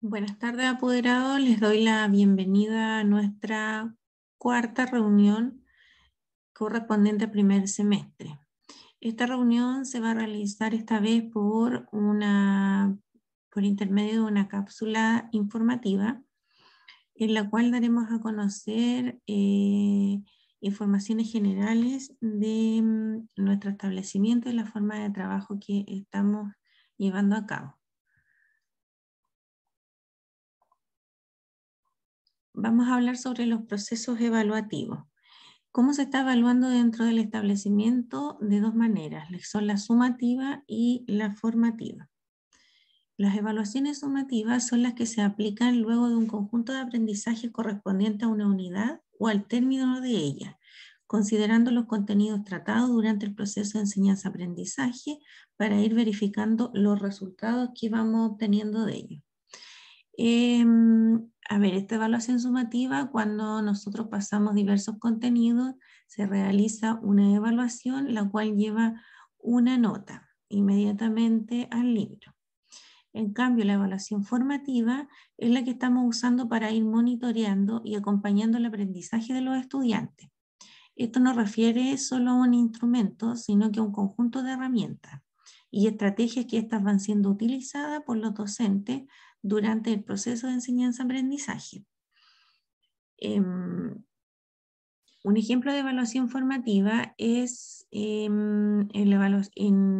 Buenas tardes, apoderados, Les doy la bienvenida a nuestra cuarta reunión correspondiente al primer semestre. Esta reunión se va a realizar esta vez por, una, por intermedio de una cápsula informativa en la cual daremos a conocer eh, informaciones generales de mm, nuestro establecimiento y la forma de trabajo que estamos llevando a cabo. vamos a hablar sobre los procesos evaluativos. ¿Cómo se está evaluando dentro del establecimiento? De dos maneras, son la sumativa y la formativa. Las evaluaciones sumativas son las que se aplican luego de un conjunto de aprendizaje correspondiente a una unidad o al término de ella, considerando los contenidos tratados durante el proceso de enseñanza-aprendizaje para ir verificando los resultados que vamos obteniendo de ello. Eh, a ver, esta evaluación sumativa, cuando nosotros pasamos diversos contenidos, se realiza una evaluación, la cual lleva una nota inmediatamente al libro. En cambio, la evaluación formativa es la que estamos usando para ir monitoreando y acompañando el aprendizaje de los estudiantes. Esto no refiere solo a un instrumento, sino que a un conjunto de herramientas y estrategias que estas van siendo utilizadas por los docentes durante el proceso de enseñanza-aprendizaje. Em, un ejemplo de evaluación formativa es em, en,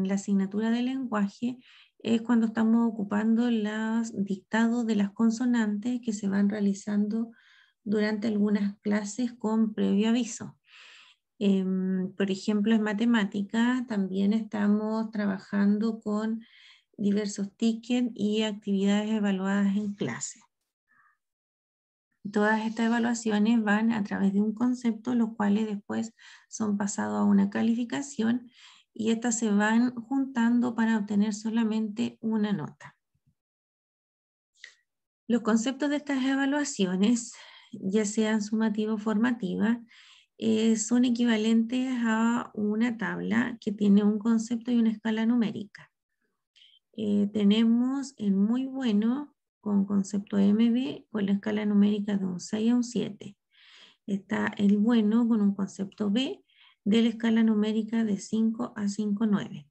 la asignatura de lenguaje, es cuando estamos ocupando los dictados de las consonantes que se van realizando durante algunas clases con previo aviso. Em, por ejemplo, en matemática también estamos trabajando con diversos tickets y actividades evaluadas en clase. Todas estas evaluaciones van a través de un concepto, los cuales después son pasados a una calificación y estas se van juntando para obtener solamente una nota. Los conceptos de estas evaluaciones, ya sean sumativa o formativa, eh, son equivalentes a una tabla que tiene un concepto y una escala numérica. Eh, tenemos el muy bueno con concepto MB con la escala numérica de un 6 a un 7. Está el bueno con un concepto B de la escala numérica de 5 a 5, 9.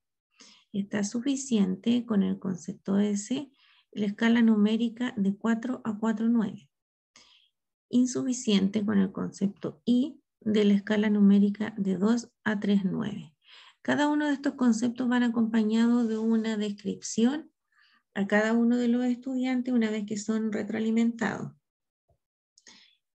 Está suficiente con el concepto S, la escala numérica de 4 a 4, 9. Insuficiente con el concepto I de la escala numérica de 2 a 3, 9. Cada uno de estos conceptos van acompañados de una descripción a cada uno de los estudiantes una vez que son retroalimentados.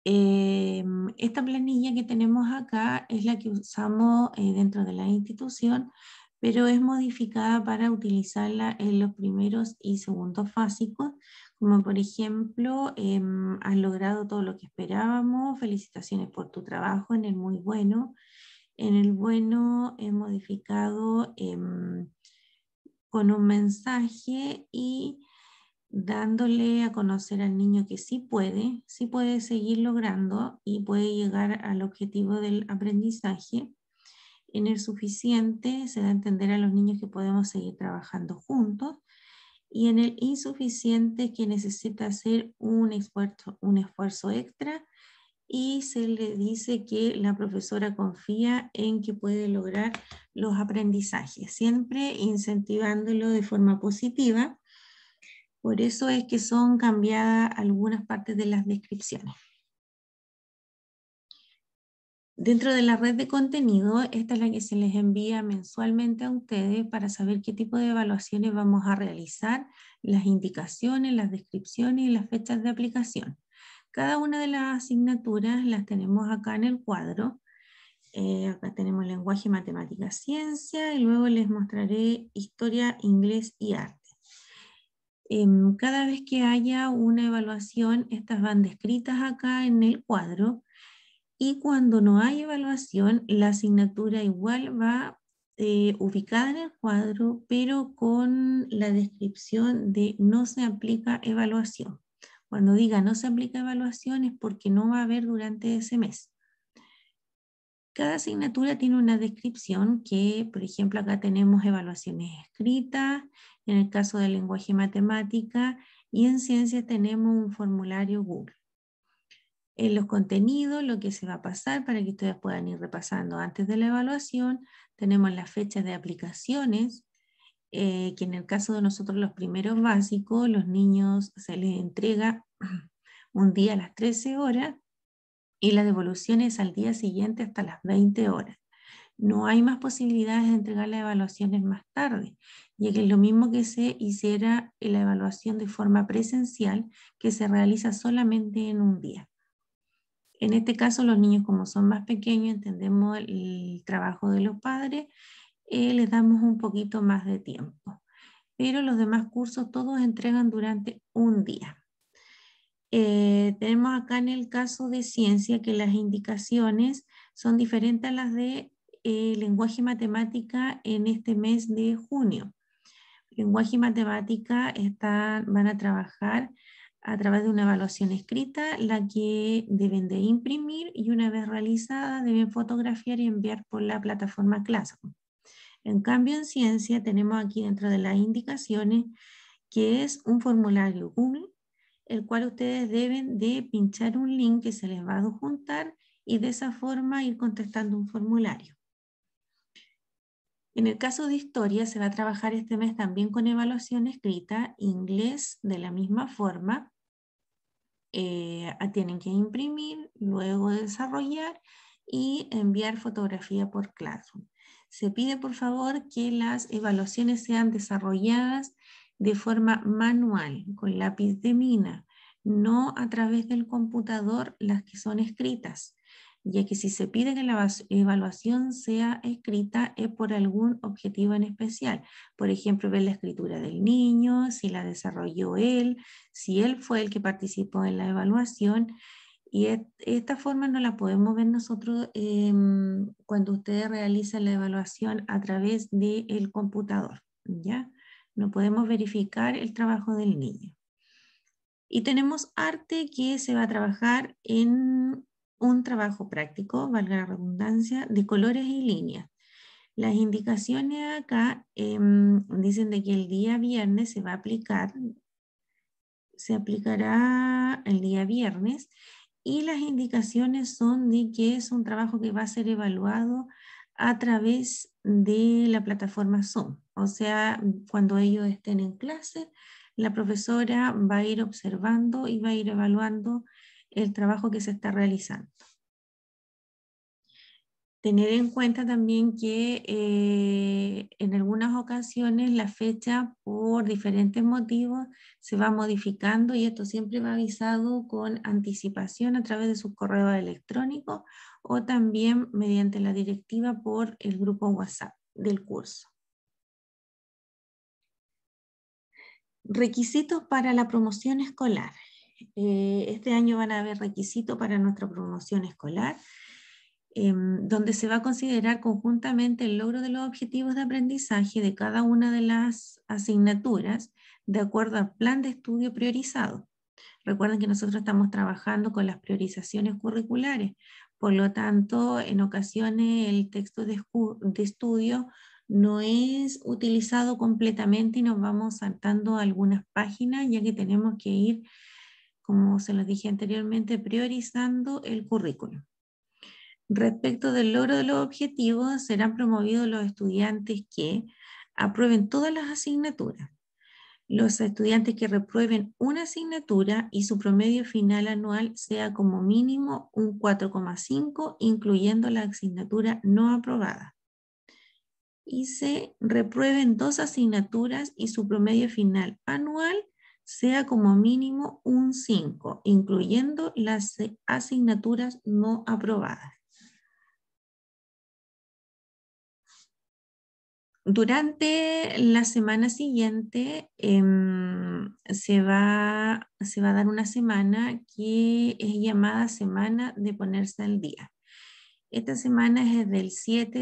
Eh, esta planilla que tenemos acá es la que usamos eh, dentro de la institución, pero es modificada para utilizarla en los primeros y segundos básicos, como por ejemplo, em, has logrado todo lo que esperábamos, felicitaciones por tu trabajo en el muy bueno, en el bueno he modificado em, con un mensaje y dándole a conocer al niño que sí puede, sí puede seguir logrando y puede llegar al objetivo del aprendizaje. En el suficiente se da a entender a los niños que podemos seguir trabajando juntos y en el insuficiente que necesita hacer un esfuerzo, un esfuerzo extra y se le dice que la profesora confía en que puede lograr los aprendizajes, siempre incentivándolo de forma positiva. Por eso es que son cambiadas algunas partes de las descripciones. Dentro de la red de contenido, esta es la que se les envía mensualmente a ustedes para saber qué tipo de evaluaciones vamos a realizar, las indicaciones, las descripciones y las fechas de aplicación. Cada una de las asignaturas las tenemos acá en el cuadro. Eh, acá tenemos lenguaje, matemática, ciencia y luego les mostraré historia, inglés y arte. Em, cada vez que haya una evaluación, estas van descritas acá en el cuadro y cuando no hay evaluación, la asignatura igual va eh, ubicada en el cuadro, pero con la descripción de no se aplica evaluación. Cuando diga no se aplica evaluación es porque no va a haber durante ese mes. Cada asignatura tiene una descripción que, por ejemplo, acá tenemos evaluaciones escritas, en el caso del lenguaje matemática, y en ciencias tenemos un formulario Google. En los contenidos, lo que se va a pasar para que ustedes puedan ir repasando antes de la evaluación, tenemos las fechas de aplicaciones, eh, que en el caso de nosotros los primeros básicos, los niños se les entrega un día a las 13 horas y la devolución es al día siguiente hasta las 20 horas. No hay más posibilidades de entregar las evaluaciones más tarde, ya que es lo mismo que se hiciera la evaluación de forma presencial que se realiza solamente en un día. En este caso, los niños como son más pequeños, entendemos el trabajo de los padres eh, les damos un poquito más de tiempo. Pero los demás cursos todos entregan durante un día. Eh, tenemos acá en el caso de ciencia que las indicaciones son diferentes a las de eh, lenguaje y matemática en este mes de junio. Lenguaje matemática van a trabajar a través de una evaluación escrita, la que deben de imprimir y una vez realizada deben fotografiar y enviar por la plataforma Classroom. En cambio, en ciencia tenemos aquí dentro de las indicaciones que es un formulario Google, el cual ustedes deben de pinchar un link que se les va a adjuntar y de esa forma ir contestando un formulario. En el caso de historia, se va a trabajar este mes también con evaluación escrita, inglés de la misma forma. Eh, tienen que imprimir, luego desarrollar y enviar fotografía por Classroom se pide por favor que las evaluaciones sean desarrolladas de forma manual, con lápiz de mina, no a través del computador las que son escritas, ya que si se pide que la evaluación sea escrita es por algún objetivo en especial. Por ejemplo, ver la escritura del niño, si la desarrolló él, si él fue el que participó en la evaluación, y e, esta forma no la podemos ver nosotros em, cuando ustedes realizan la evaluación a través del computador, ¿ya? No podemos verificar el trabajo del niño. Y tenemos arte que se va a trabajar en un trabajo práctico, valga la redundancia, de colores y líneas. Las indicaciones acá em, dicen de que el día viernes se va a aplicar, se aplicará el día viernes y las indicaciones son de que es un trabajo que va a ser evaluado a través de la plataforma Zoom. O sea, cuando ellos estén en clase, la profesora va a ir observando y va a ir evaluando el trabajo que se está realizando. Tener en cuenta también que eh, en algunas ocasiones la fecha por diferentes motivos se va modificando y esto siempre va avisado con anticipación a través de sus correos electrónicos o también mediante la directiva por el grupo WhatsApp del curso. Requisitos para la promoción escolar. Eh, este año van a haber requisitos para nuestra promoción escolar Em, donde se va a considerar conjuntamente el logro de los objetivos de aprendizaje de cada una de las asignaturas de acuerdo al plan de estudio priorizado. Recuerden que nosotros estamos trabajando con las priorizaciones curriculares, por lo tanto, en ocasiones el texto de, estudio no es utilizado completamente y nos vamos saltando algunas páginas, ya que tenemos que ir, como se lo dije anteriormente, priorizando el currículum. Respecto del logro de los objetivos, serán promovidos los estudiantes que aprueben todas las asignaturas. Los estudiantes que reprueben una asignatura y su promedio final anual sea como mínimo un 4,5, incluyendo la asignatura no aprobada. Y se reprueben dos asignaturas y su promedio final anual sea como mínimo un 5, incluyendo las asignaturas no aprobadas. Durante la semana siguiente em, se, va, a dar una semana que es llamada semana de ponerse al día. Esta semana es del 7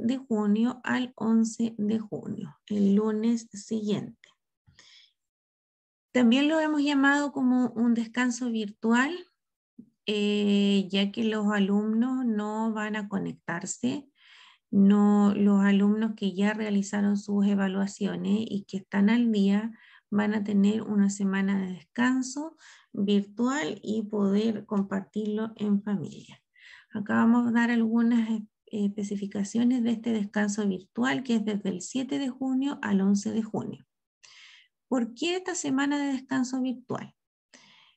de junio al 11 de junio, el lunes siguiente. También lo hemos llamado como un descanso virtual, eh, ya que los alumnos no van a conectarse no, los alumnos que ya realizaron sus evaluaciones y que están al día van a tener una semana de descanso virtual y poder compartirlo en familia. Acá vamos a dar algunas eh, especificaciones de este descanso virtual que es desde el 7 de junio al 11 de junio. ¿Por qué esta semana de descanso virtual?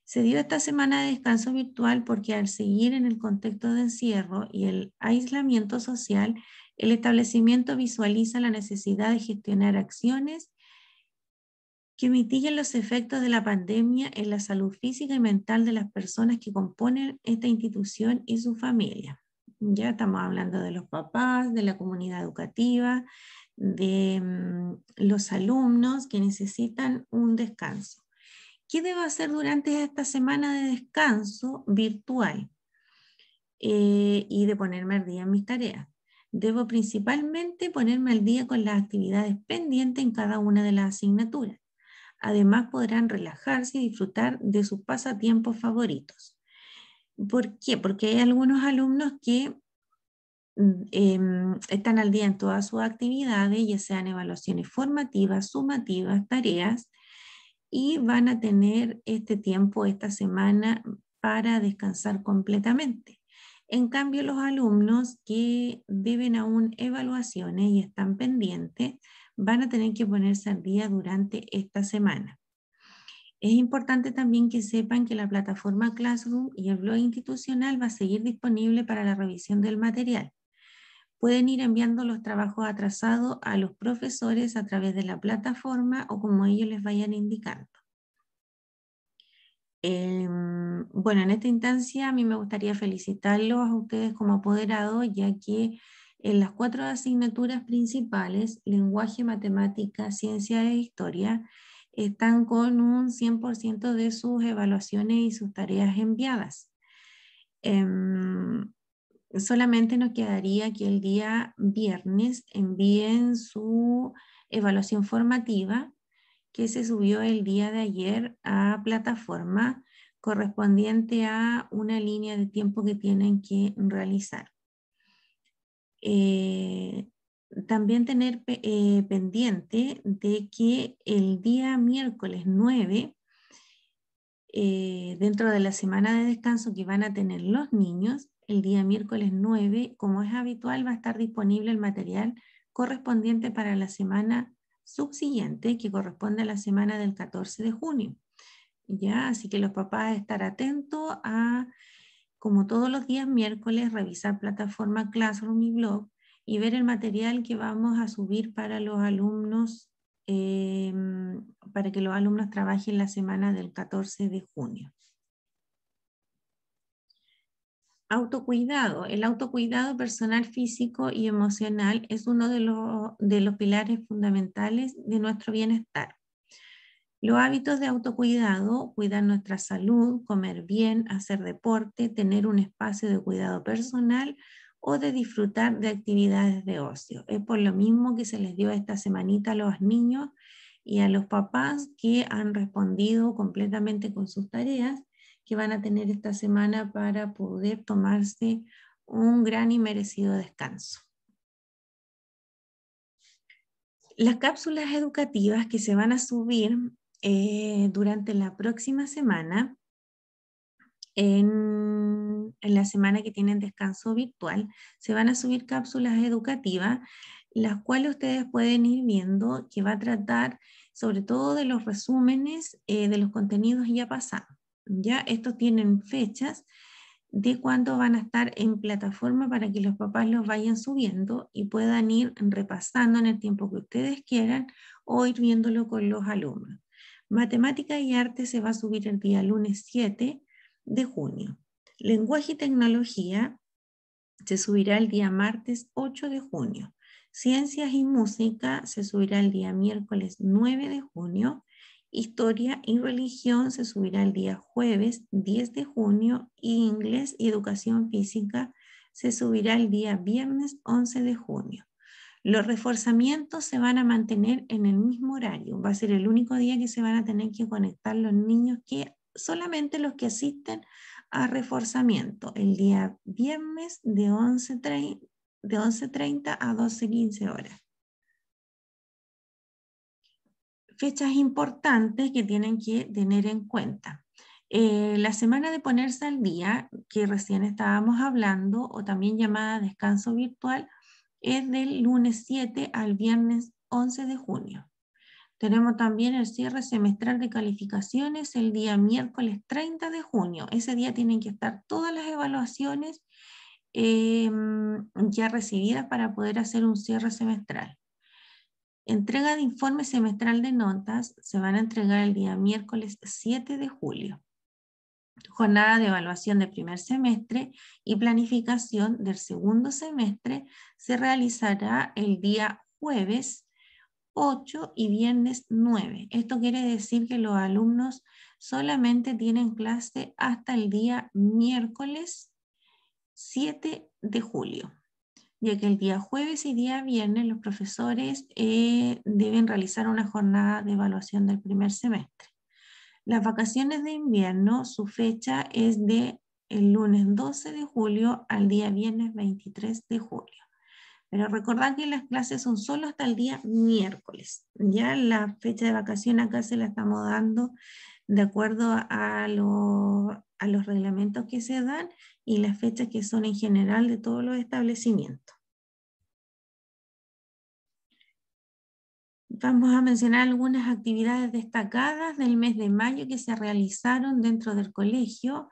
Se dio esta semana de descanso virtual porque al seguir en el contexto de encierro y el aislamiento social, el establecimiento visualiza la necesidad de gestionar acciones que mitiguen los efectos de la pandemia en la salud física y mental de las personas que componen esta institución y su familia. Ya estamos hablando de los papás, de la comunidad educativa, de mm, los alumnos que necesitan un descanso. ¿Qué debo hacer durante esta semana de descanso virtual eh, y de ponerme al día en mis tareas? Debo principalmente ponerme al día con las actividades pendientes en cada una de las asignaturas. Además, podrán relajarse y disfrutar de sus pasatiempos favoritos. ¿Por qué? Porque hay algunos alumnos que mm, em, están al día en todas sus actividades, ya sean evaluaciones formativas, sumativas, tareas, y van a tener este tiempo, esta semana, para descansar completamente. En cambio, los alumnos que deben aún evaluaciones y están pendientes van a tener que ponerse al día durante esta semana. Es importante también que sepan que la plataforma Classroom y el blog institucional va a seguir disponible para la revisión del material. Pueden ir enviando los trabajos atrasados a los profesores a través de la plataforma o como ellos les vayan indicando. Em, bueno, en esta instancia a mí me gustaría felicitarlos a ustedes como apoderados, ya que en las cuatro asignaturas principales, lenguaje, matemática, ciencia e historia, están con un 100% de sus evaluaciones y sus tareas enviadas. Em, solamente nos quedaría que el día viernes envíen su evaluación formativa que se subió el día de ayer a plataforma correspondiente a una línea de tiempo que tienen que realizar. Eh, también tener eh, pendiente de que el día miércoles 9, eh, dentro de la semana de descanso que van a tener los niños, el día miércoles 9, como es habitual, va a estar disponible el material correspondiente para la semana subsiguiente que corresponde a la semana del 14 de junio. ¿ya? Así que los papás estar atentos a, como todos los días miércoles, revisar plataforma Classroom y Blog y ver el material que vamos a subir para los alumnos, eh, para que los alumnos trabajen la semana del 14 de junio autocuidado. El autocuidado personal físico y emocional es uno de los, pilares fundamentales de nuestro bienestar. Los hábitos de autocuidado, cuidar nuestra salud, comer bien, hacer deporte, tener un espacio de cuidado personal o de disfrutar de actividades de ocio. Es por lo mismo que se les dio esta semanita a los niños y a los papás que han respondido completamente con sus tareas que van a tener esta semana para poder tomarse un gran y merecido descanso. Las cápsulas educativas que se van a subir eh, durante la próxima semana, en, la semana que tienen descanso virtual, se van a subir cápsulas educativas, las cuales ustedes pueden ir viendo que va a tratar sobre todo de los resúmenes eh, de los contenidos ya pasados. ¿ya? Estos tienen fechas de cuándo van a estar en plataforma para que los papás los vayan subiendo y puedan ir repasando en el tiempo que ustedes quieran o ir viéndolo con los alumnos. Matemática y arte se va a subir el día lunes 7 de junio. Lenguaje y tecnología se subirá el día martes 8 de junio. Ciencias y música se subirá el día miércoles 9 de junio. Historia y religión se subirá el día jueves 10 de junio y inglés y educación física se subirá el día viernes 11 de junio. Los reforzamientos se van a mantener en el mismo horario. Va a ser el único día que se van a tener que conectar los niños que solamente los que asisten a reforzamiento el día viernes de 11.30 a 12.15 horas. fechas importantes que tienen que tener en cuenta. Eh, la semana de ponerse al día, que recién estábamos hablando, o también llamada descanso virtual, es del lunes 7 al viernes 11 de junio. Tenemos también el cierre semestral de calificaciones el día miércoles 30 de junio. Ese día tienen que estar todas las evaluaciones em, ya recibidas para poder hacer un cierre semestral. Entrega de informe semestral de notas se van a entregar el día miércoles 7 de julio. Jornada de evaluación del primer semestre y planificación del segundo semestre se realizará el día jueves 8 y viernes 9. Esto quiere decir que los alumnos solamente tienen clase hasta el día miércoles 7 de julio ya que el día jueves y día viernes los profesores eh, deben realizar una jornada de evaluación del primer semestre. Las vacaciones de invierno, su fecha es de el lunes 12 de julio al día viernes 23 de julio. Pero recordad que las clases son solo hasta el día miércoles. Ya la fecha de vacación acá se la estamos dando de acuerdo a los reglamentos que se dan y las fechas que son en general de todos los establecimientos. Vamos a mencionar algunas actividades destacadas del mes de mayo que se realizaron dentro del colegio,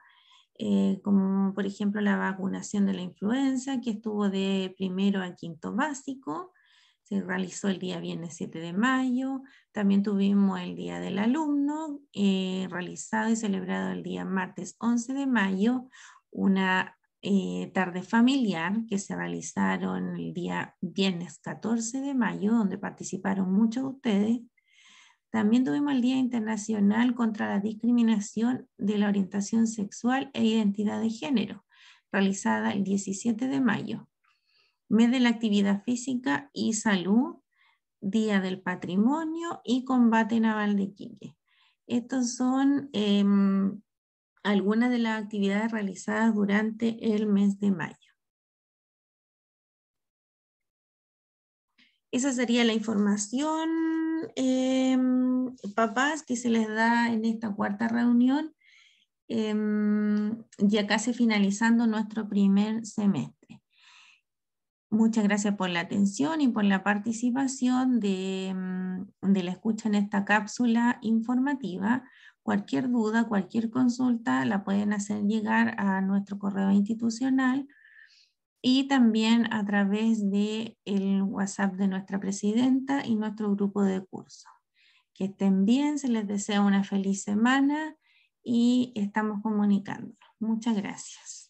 eh, como por ejemplo la vacunación de la influenza, que estuvo de primero a quinto básico, se realizó el día viernes 7 de mayo, también tuvimos el Día del Alumno, eh, realizado y celebrado el día martes 11 de mayo, una eh, tarde familiar que se realizaron el día viernes 14 de mayo, donde participaron muchos de ustedes. También tuvimos el Día Internacional contra la Discriminación de la Orientación Sexual e Identidad de Género, realizada el 17 de mayo. Mes de la Actividad Física y Salud, Día del Patrimonio y Combate Naval de Quique. Estos son em, algunas de las actividades realizadas durante el mes de mayo. Esa sería la información, em, papás, que se les da en esta cuarta reunión, em, ya casi finalizando nuestro primer semestre. Muchas gracias por la atención y por la participación de, em, de la escucha en esta cápsula informativa. Cualquier duda, cualquier consulta la pueden hacer llegar a nuestro correo institucional y también a través del el WhatsApp de nuestra presidenta y nuestro grupo de curso. Que estén bien, se les desea una feliz semana y estamos comunicando. Muchas gracias.